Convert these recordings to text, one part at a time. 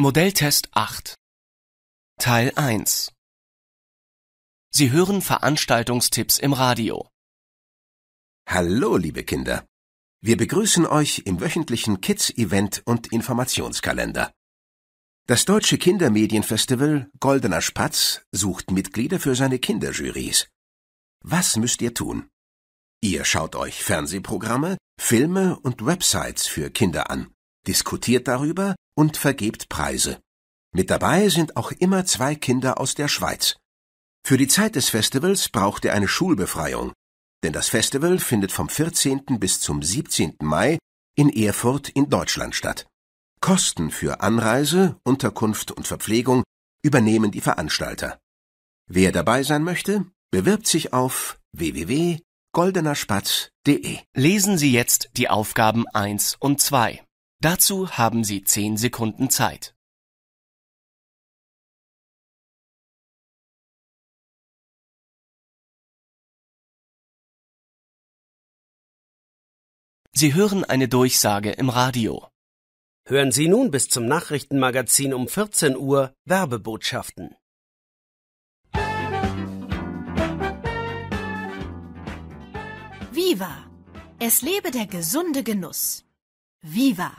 Modelltest 8 Teil 1 Sie hören Veranstaltungstipps im Radio. Hallo, liebe Kinder. Wir begrüßen euch im wöchentlichen Kids-Event und Informationskalender. Das Deutsche Kindermedienfestival Goldener Spatz sucht Mitglieder für seine Kinderjurys. Was müsst ihr tun? Ihr schaut euch Fernsehprogramme, Filme und Websites für Kinder an diskutiert darüber und vergebt Preise. Mit dabei sind auch immer zwei Kinder aus der Schweiz. Für die Zeit des Festivals braucht ihr eine Schulbefreiung, denn das Festival findet vom 14. bis zum 17. Mai in Erfurt in Deutschland statt. Kosten für Anreise, Unterkunft und Verpflegung übernehmen die Veranstalter. Wer dabei sein möchte, bewirbt sich auf www.goldenerspatz.de. Lesen Sie jetzt die Aufgaben 1 und 2. Dazu haben Sie zehn Sekunden Zeit. Sie hören eine Durchsage im Radio. Hören Sie nun bis zum Nachrichtenmagazin um 14 Uhr Werbebotschaften. Viva! Es lebe der gesunde Genuss. Viva!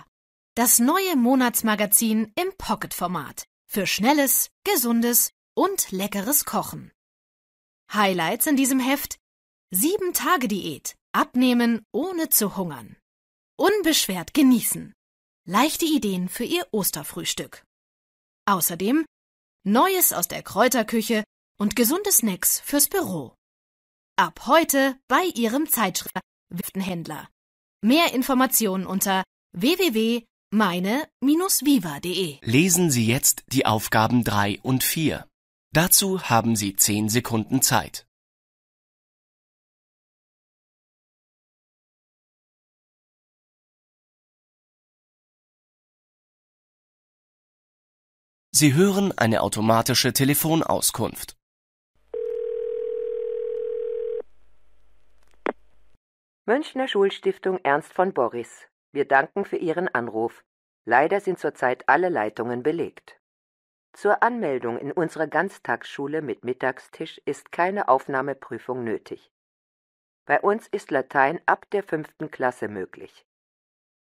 Das neue Monatsmagazin im Pocket-Format für schnelles, gesundes und leckeres Kochen. Highlights in diesem Heft: 7 Tage Diät, abnehmen ohne zu hungern. Unbeschwert genießen. Leichte Ideen für Ihr Osterfrühstück. Außerdem Neues aus der Kräuterküche und gesunde Snacks fürs Büro. Ab heute bei Ihrem Zeitschriftenhändler. Mehr Informationen unter www meine-viva.de. Lesen Sie jetzt die Aufgaben 3 und 4. Dazu haben Sie 10 Sekunden Zeit. Sie hören eine automatische Telefonauskunft. Münchner Schulstiftung Ernst von Boris wir danken für Ihren Anruf. Leider sind zurzeit alle Leitungen belegt. Zur Anmeldung in unserer Ganztagsschule mit Mittagstisch ist keine Aufnahmeprüfung nötig. Bei uns ist Latein ab der fünften Klasse möglich.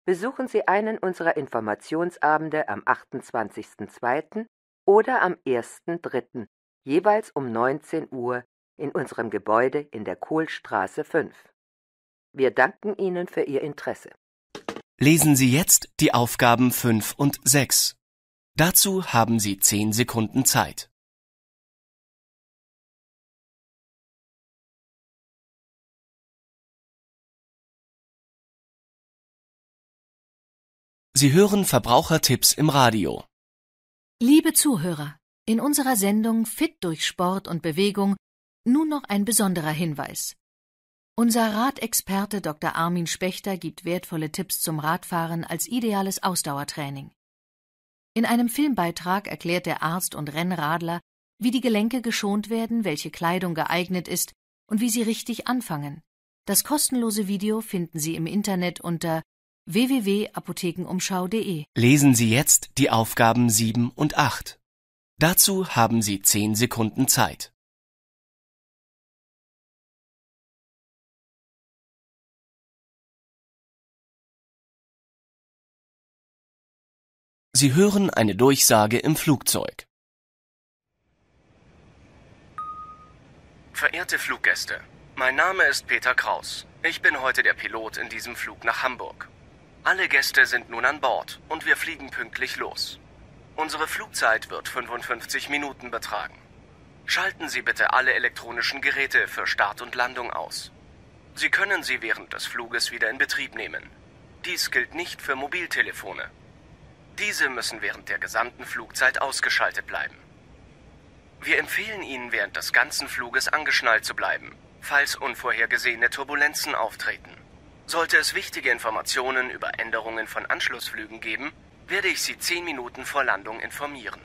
Besuchen Sie einen unserer Informationsabende am 28.02. oder am 1.03. jeweils um 19 Uhr in unserem Gebäude in der Kohlstraße 5. Wir danken Ihnen für Ihr Interesse. Lesen Sie jetzt die Aufgaben 5 und 6. Dazu haben Sie 10 Sekunden Zeit. Sie hören Verbrauchertipps im Radio. Liebe Zuhörer, in unserer Sendung Fit durch Sport und Bewegung nun noch ein besonderer Hinweis. Unser Radexperte Dr. Armin Spechter gibt wertvolle Tipps zum Radfahren als ideales Ausdauertraining. In einem Filmbeitrag erklärt der Arzt und Rennradler, wie die Gelenke geschont werden, welche Kleidung geeignet ist und wie sie richtig anfangen. Das kostenlose Video finden Sie im Internet unter www.apothekenumschau.de. Lesen Sie jetzt die Aufgaben 7 und 8. Dazu haben Sie 10 Sekunden Zeit. Sie hören eine Durchsage im Flugzeug. Verehrte Fluggäste, mein Name ist Peter Kraus. Ich bin heute der Pilot in diesem Flug nach Hamburg. Alle Gäste sind nun an Bord und wir fliegen pünktlich los. Unsere Flugzeit wird 55 Minuten betragen. Schalten Sie bitte alle elektronischen Geräte für Start und Landung aus. Sie können sie während des Fluges wieder in Betrieb nehmen. Dies gilt nicht für Mobiltelefone. Diese müssen während der gesamten Flugzeit ausgeschaltet bleiben. Wir empfehlen Ihnen, während des ganzen Fluges angeschnallt zu bleiben, falls unvorhergesehene Turbulenzen auftreten. Sollte es wichtige Informationen über Änderungen von Anschlussflügen geben, werde ich Sie zehn Minuten vor Landung informieren.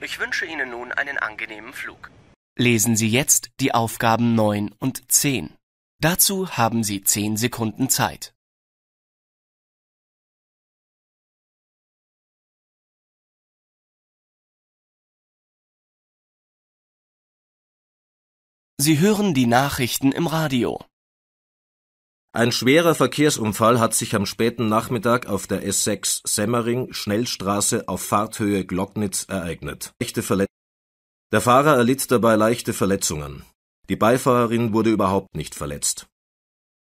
Ich wünsche Ihnen nun einen angenehmen Flug. Lesen Sie jetzt die Aufgaben 9 und 10. Dazu haben Sie 10 Sekunden Zeit. Sie hören die Nachrichten im Radio. Ein schwerer Verkehrsunfall hat sich am späten Nachmittag auf der S6 Semmering Schnellstraße auf Fahrthöhe Glocknitz ereignet. Der Fahrer erlitt dabei leichte Verletzungen. Die Beifahrerin wurde überhaupt nicht verletzt.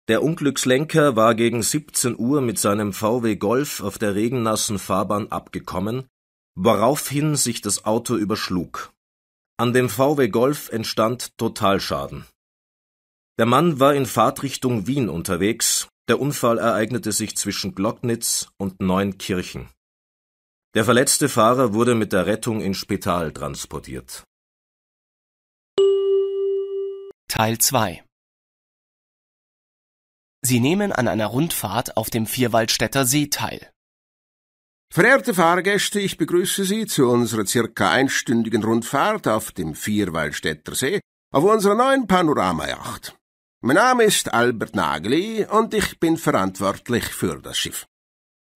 Der Unglückslenker war gegen 17 Uhr mit seinem VW Golf auf der regennassen Fahrbahn abgekommen, woraufhin sich das Auto überschlug. An dem VW Golf entstand Totalschaden. Der Mann war in Fahrtrichtung Wien unterwegs, der Unfall ereignete sich zwischen Glocknitz und Neunkirchen. Der verletzte Fahrer wurde mit der Rettung ins Spital transportiert. Teil 2 Sie nehmen an einer Rundfahrt auf dem Vierwaldstätter See teil. Verehrte Fahrgäste, ich begrüße Sie zu unserer circa einstündigen Rundfahrt auf dem Vierwaldstätter See auf unserer neuen Panoramajacht. Mein Name ist Albert Nagli und ich bin verantwortlich für das Schiff.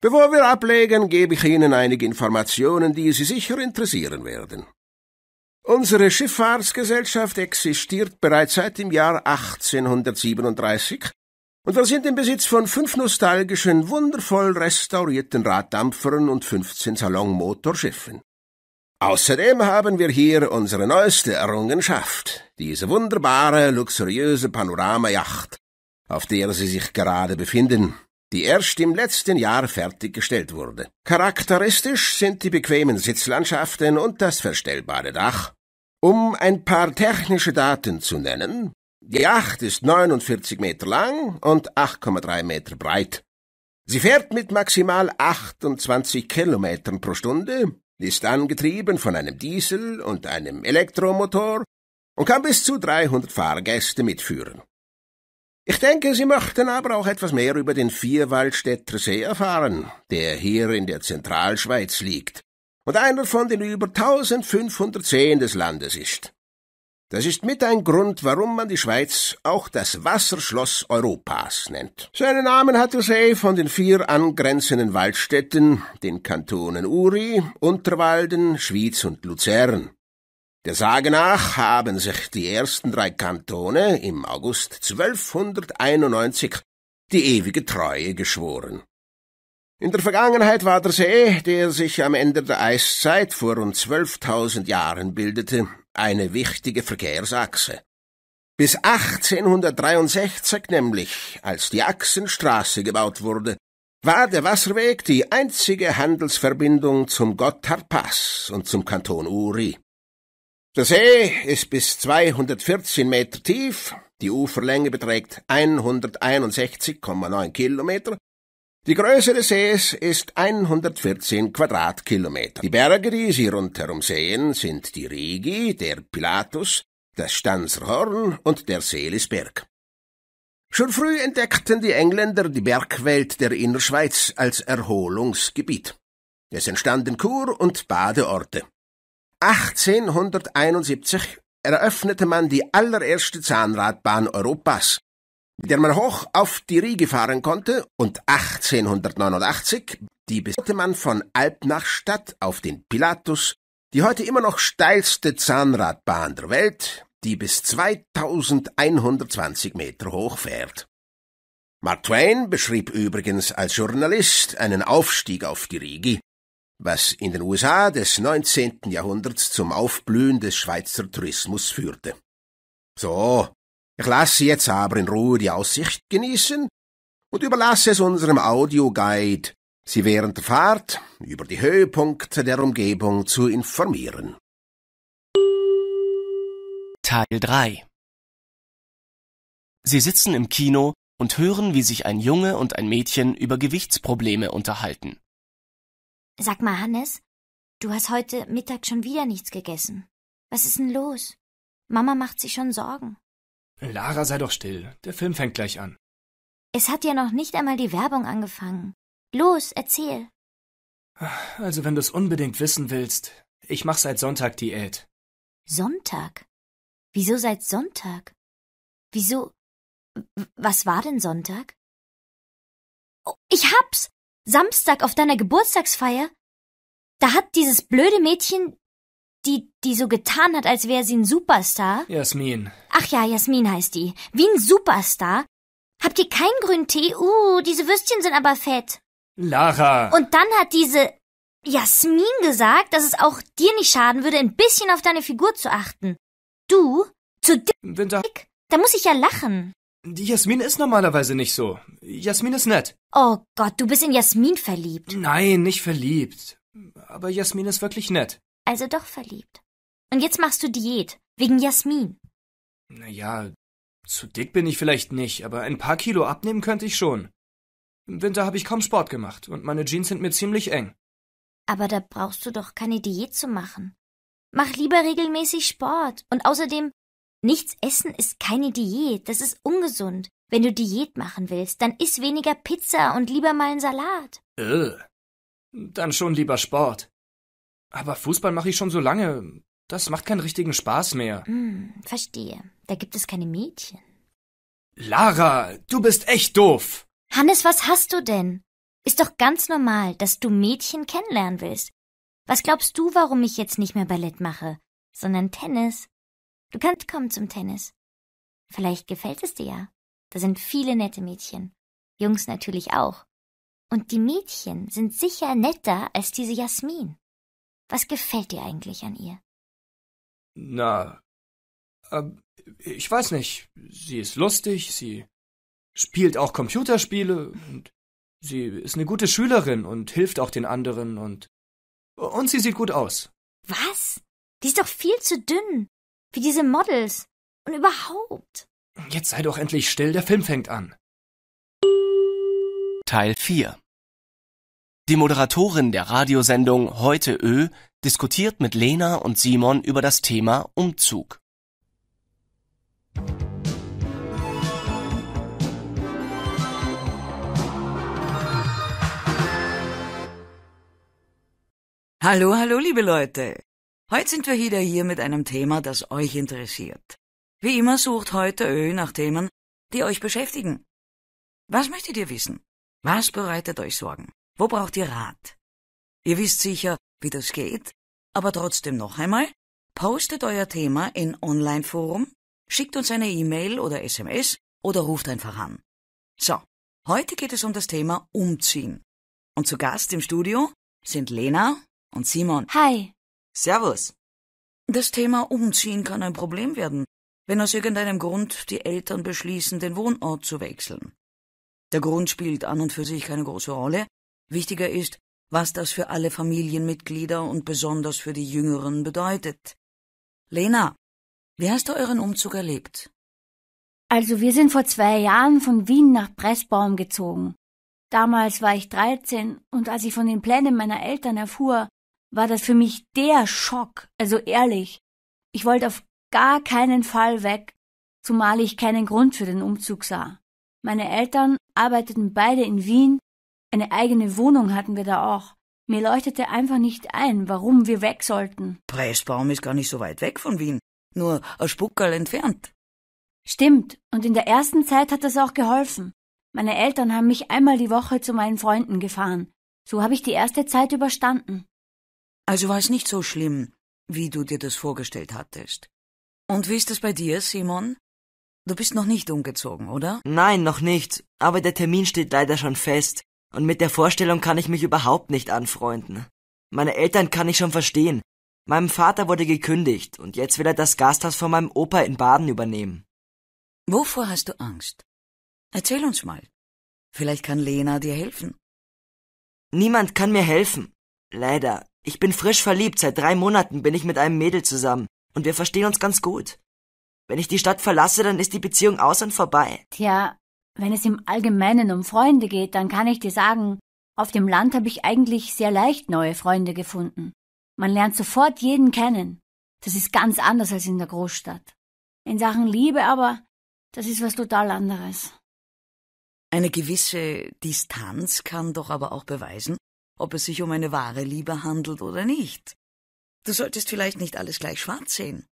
Bevor wir ablegen, gebe ich Ihnen einige Informationen, die Sie sicher interessieren werden. Unsere Schifffahrtsgesellschaft existiert bereits seit dem Jahr 1837 und wir sind im Besitz von fünf nostalgischen, wundervoll restaurierten Raddampfern und 15 Salonmotorschiffen. Außerdem haben wir hier unsere neueste Errungenschaft, diese wunderbare, luxuriöse Panoramayacht, auf der Sie sich gerade befinden, die erst im letzten Jahr fertiggestellt wurde. Charakteristisch sind die bequemen Sitzlandschaften und das verstellbare Dach. Um ein paar technische Daten zu nennen, die Yacht ist 49 Meter lang und 8,3 Meter breit. Sie fährt mit maximal 28 Kilometern pro Stunde, ist angetrieben von einem Diesel und einem Elektromotor und kann bis zu 300 Fahrgäste mitführen. Ich denke, Sie möchten aber auch etwas mehr über den Vierwaldstätter See erfahren, der hier in der Zentralschweiz liegt und einer von den über 1510 des Landes ist. Das ist mit ein Grund, warum man die Schweiz auch das Wasserschloss Europas nennt. Seinen Namen hat der See von den vier angrenzenden Waldstädten, den Kantonen Uri, Unterwalden, Schwyz und Luzern. Der Sage nach haben sich die ersten drei Kantone im August 1291 die ewige Treue geschworen. In der Vergangenheit war der See, der sich am Ende der Eiszeit vor rund 12.000 Jahren bildete, eine wichtige Verkehrsachse. Bis 1863 nämlich, als die Achsenstraße gebaut wurde, war der Wasserweg die einzige Handelsverbindung zum Gotthardpass und zum Kanton Uri. Der See ist bis 214 Meter tief, die Uferlänge beträgt 161,9 Kilometer die Größe des Sees ist 114 Quadratkilometer. Die Berge, die Sie rundherum sehen, sind die Rigi, der Pilatus, das Stanzerhorn und der Selisberg. Schon früh entdeckten die Engländer die Bergwelt der Innerschweiz als Erholungsgebiet. Es entstanden Kur- und Badeorte. 1871 eröffnete man die allererste Zahnradbahn Europas, mit der man hoch auf die Riege fahren konnte und 1889 die besetzte man von Alp nach Stadt auf den Pilatus, die heute immer noch steilste Zahnradbahn der Welt, die bis 2120 Meter hoch fährt. Mark Twain beschrieb übrigens als Journalist einen Aufstieg auf die Riege, was in den USA des 19. Jahrhunderts zum Aufblühen des Schweizer Tourismus führte. So, ich lasse jetzt aber in Ruhe die Aussicht genießen und überlasse es unserem Audioguide, Sie während der Fahrt über die Höhepunkte der Umgebung zu informieren. Teil 3 Sie sitzen im Kino und hören, wie sich ein Junge und ein Mädchen über Gewichtsprobleme unterhalten. Sag mal, Hannes, du hast heute Mittag schon wieder nichts gegessen. Was ist denn los? Mama macht sich schon Sorgen. Lara, sei doch still. Der Film fängt gleich an. Es hat ja noch nicht einmal die Werbung angefangen. Los, erzähl. Also, wenn du es unbedingt wissen willst, ich mach seit Sonntag Diät. Sonntag? Wieso seit Sonntag? Wieso? Was war denn Sonntag? Oh, ich hab's! Samstag auf deiner Geburtstagsfeier? Da hat dieses blöde Mädchen die, die so getan hat, als wäre sie ein Superstar? Jasmin. Ach ja, Jasmin heißt die. Wie ein Superstar? Habt ihr keinen grünen Tee? Uh, diese Würstchen sind aber fett. Lara. Und dann hat diese Jasmin gesagt, dass es auch dir nicht schaden würde, ein bisschen auf deine Figur zu achten. Du? Zu dick? Winter. Da muss ich ja lachen. Die Jasmin ist normalerweise nicht so. Jasmin ist nett. Oh Gott, du bist in Jasmin verliebt. Nein, nicht verliebt. Aber Jasmin ist wirklich nett also doch verliebt. Und jetzt machst du Diät, wegen Jasmin. Naja, zu dick bin ich vielleicht nicht, aber ein paar Kilo abnehmen könnte ich schon. Im Winter habe ich kaum Sport gemacht und meine Jeans sind mir ziemlich eng. Aber da brauchst du doch keine Diät zu machen. Mach lieber regelmäßig Sport. Und außerdem, nichts essen ist keine Diät, das ist ungesund. Wenn du Diät machen willst, dann iss weniger Pizza und lieber mal einen Salat. Äh, dann schon lieber Sport. Aber Fußball mache ich schon so lange. Das macht keinen richtigen Spaß mehr. Hm, verstehe. Da gibt es keine Mädchen. Lara, du bist echt doof. Hannes, was hast du denn? Ist doch ganz normal, dass du Mädchen kennenlernen willst. Was glaubst du, warum ich jetzt nicht mehr Ballett mache, sondern Tennis? Du kannst kommen zum Tennis. Vielleicht gefällt es dir ja. Da sind viele nette Mädchen. Jungs natürlich auch. Und die Mädchen sind sicher netter als diese Jasmin. Was gefällt dir eigentlich an ihr? Na, äh, ich weiß nicht. Sie ist lustig, sie spielt auch Computerspiele und sie ist eine gute Schülerin und hilft auch den anderen und. Und sie sieht gut aus. Was? Die ist doch viel zu dünn. Wie diese Models. Und überhaupt. Jetzt sei doch endlich still, der Film fängt an. Teil 4 die Moderatorin der Radiosendung Heute Ö diskutiert mit Lena und Simon über das Thema Umzug. Hallo, hallo, liebe Leute. Heute sind wir wieder hier mit einem Thema, das euch interessiert. Wie immer sucht heute Ö nach Themen, die euch beschäftigen. Was möchtet ihr wissen? Was bereitet euch Sorgen? Wo braucht ihr Rat? Ihr wisst sicher, wie das geht, aber trotzdem noch einmal, postet euer Thema in Online-Forum, schickt uns eine E-Mail oder SMS oder ruft einfach an. So, heute geht es um das Thema Umziehen. Und zu Gast im Studio sind Lena und Simon. Hi. Servus. Das Thema Umziehen kann ein Problem werden, wenn aus irgendeinem Grund die Eltern beschließen, den Wohnort zu wechseln. Der Grund spielt an und für sich keine große Rolle, Wichtiger ist, was das für alle Familienmitglieder und besonders für die Jüngeren bedeutet. Lena, wie hast du euren Umzug erlebt? Also wir sind vor zwei Jahren von Wien nach Pressbaum gezogen. Damals war ich 13 und als ich von den Plänen meiner Eltern erfuhr, war das für mich der Schock, also ehrlich. Ich wollte auf gar keinen Fall weg, zumal ich keinen Grund für den Umzug sah. Meine Eltern arbeiteten beide in Wien eine eigene Wohnung hatten wir da auch. Mir leuchtete einfach nicht ein, warum wir weg sollten. Preisbaum ist gar nicht so weit weg von Wien, nur ein Spuckerl entfernt. Stimmt, und in der ersten Zeit hat das auch geholfen. Meine Eltern haben mich einmal die Woche zu meinen Freunden gefahren. So habe ich die erste Zeit überstanden. Also war es nicht so schlimm, wie du dir das vorgestellt hattest. Und wie ist es bei dir, Simon? Du bist noch nicht umgezogen, oder? Nein, noch nicht. Aber der Termin steht leider schon fest. Und mit der Vorstellung kann ich mich überhaupt nicht anfreunden. Meine Eltern kann ich schon verstehen. Meinem Vater wurde gekündigt und jetzt will er das Gasthaus von meinem Opa in Baden übernehmen. Wovor hast du Angst? Erzähl uns mal. Vielleicht kann Lena dir helfen. Niemand kann mir helfen. Leider. Ich bin frisch verliebt. Seit drei Monaten bin ich mit einem Mädel zusammen. Und wir verstehen uns ganz gut. Wenn ich die Stadt verlasse, dann ist die Beziehung aus und vorbei. Tja, wenn es im Allgemeinen um Freunde geht, dann kann ich dir sagen, auf dem Land habe ich eigentlich sehr leicht neue Freunde gefunden. Man lernt sofort jeden kennen. Das ist ganz anders als in der Großstadt. In Sachen Liebe aber, das ist was total anderes. Eine gewisse Distanz kann doch aber auch beweisen, ob es sich um eine wahre Liebe handelt oder nicht. Du solltest vielleicht nicht alles gleich schwarz sehen.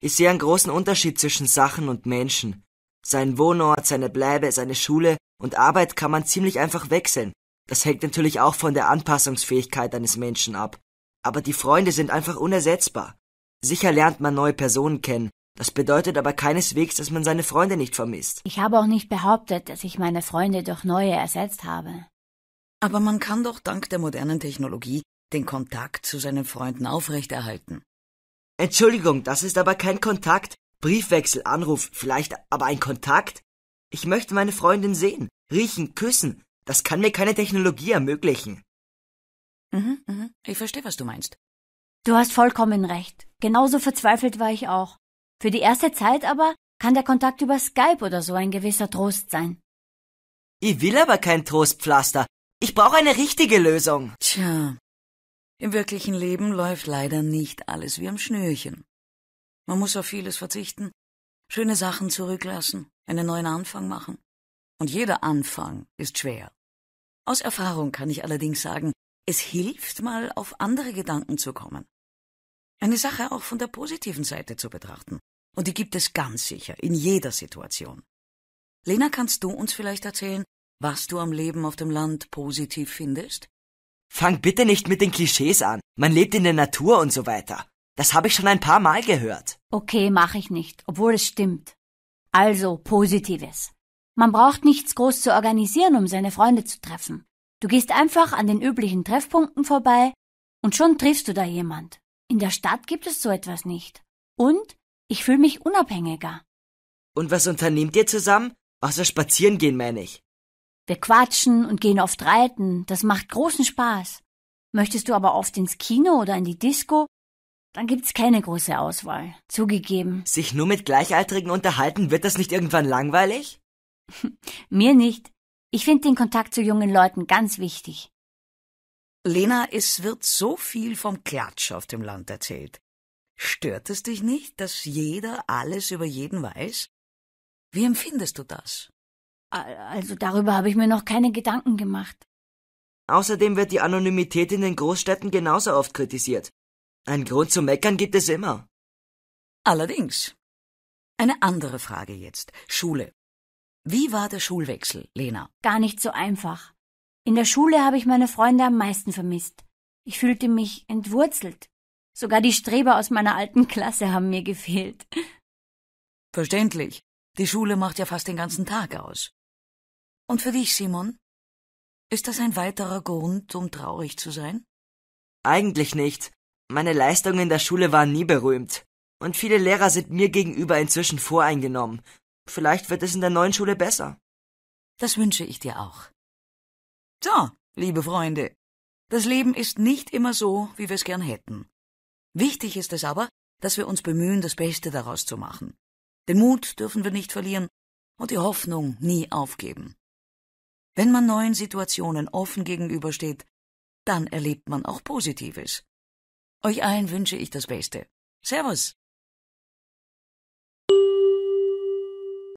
Ich sehe einen großen Unterschied zwischen Sachen und Menschen. Sein Wohnort, seine Bleibe, seine Schule und Arbeit kann man ziemlich einfach wechseln. Das hängt natürlich auch von der Anpassungsfähigkeit eines Menschen ab. Aber die Freunde sind einfach unersetzbar. Sicher lernt man neue Personen kennen, das bedeutet aber keineswegs, dass man seine Freunde nicht vermisst. Ich habe auch nicht behauptet, dass ich meine Freunde durch neue ersetzt habe. Aber man kann doch dank der modernen Technologie den Kontakt zu seinen Freunden aufrechterhalten. Entschuldigung, das ist aber kein Kontakt, Briefwechsel, Anruf, vielleicht aber ein Kontakt? Ich möchte meine Freundin sehen, riechen, küssen. Das kann mir keine Technologie ermöglichen. Mhm, mhm. Ich verstehe, was du meinst. Du hast vollkommen recht. Genauso verzweifelt war ich auch. Für die erste Zeit aber kann der Kontakt über Skype oder so ein gewisser Trost sein. Ich will aber kein Trostpflaster. Ich brauche eine richtige Lösung. Tja. Im wirklichen Leben läuft leider nicht alles wie am Schnürchen. Man muss auf vieles verzichten, schöne Sachen zurücklassen, einen neuen Anfang machen. Und jeder Anfang ist schwer. Aus Erfahrung kann ich allerdings sagen, es hilft mal auf andere Gedanken zu kommen. Eine Sache auch von der positiven Seite zu betrachten. Und die gibt es ganz sicher, in jeder Situation. Lena, kannst du uns vielleicht erzählen, was du am Leben auf dem Land positiv findest? Fang bitte nicht mit den Klischees an. Man lebt in der Natur und so weiter. Das habe ich schon ein paar Mal gehört. Okay, mache ich nicht, obwohl es stimmt. Also Positives. Man braucht nichts groß zu organisieren, um seine Freunde zu treffen. Du gehst einfach an den üblichen Treffpunkten vorbei und schon triffst du da jemand. In der Stadt gibt es so etwas nicht. Und ich fühle mich unabhängiger. Und was unternehmt ihr zusammen? Außer spazieren gehen, meine ich. Wir quatschen und gehen oft reiten. Das macht großen Spaß. Möchtest du aber oft ins Kino oder in die Disco, dann gibt's keine große Auswahl. Zugegeben. Sich nur mit Gleichaltrigen unterhalten, wird das nicht irgendwann langweilig? Mir nicht. Ich finde den Kontakt zu jungen Leuten ganz wichtig. Lena, es wird so viel vom Klatsch auf dem Land erzählt. Stört es dich nicht, dass jeder alles über jeden weiß? Wie empfindest du das? Also darüber habe ich mir noch keine Gedanken gemacht. Außerdem wird die Anonymität in den Großstädten genauso oft kritisiert. Ein Grund zu meckern gibt es immer. Allerdings. Eine andere Frage jetzt. Schule. Wie war der Schulwechsel, Lena? Gar nicht so einfach. In der Schule habe ich meine Freunde am meisten vermisst. Ich fühlte mich entwurzelt. Sogar die Streber aus meiner alten Klasse haben mir gefehlt. Verständlich. Die Schule macht ja fast den ganzen Tag aus. Und für dich, Simon? Ist das ein weiterer Grund, um traurig zu sein? Eigentlich nicht. Meine Leistungen in der Schule waren nie berühmt. Und viele Lehrer sind mir gegenüber inzwischen voreingenommen. Vielleicht wird es in der neuen Schule besser. Das wünsche ich dir auch. So, liebe Freunde, das Leben ist nicht immer so, wie wir es gern hätten. Wichtig ist es aber, dass wir uns bemühen, das Beste daraus zu machen. Den Mut dürfen wir nicht verlieren und die Hoffnung nie aufgeben. Wenn man neuen Situationen offen gegenübersteht, dann erlebt man auch Positives. Euch allen wünsche ich das Beste. Servus.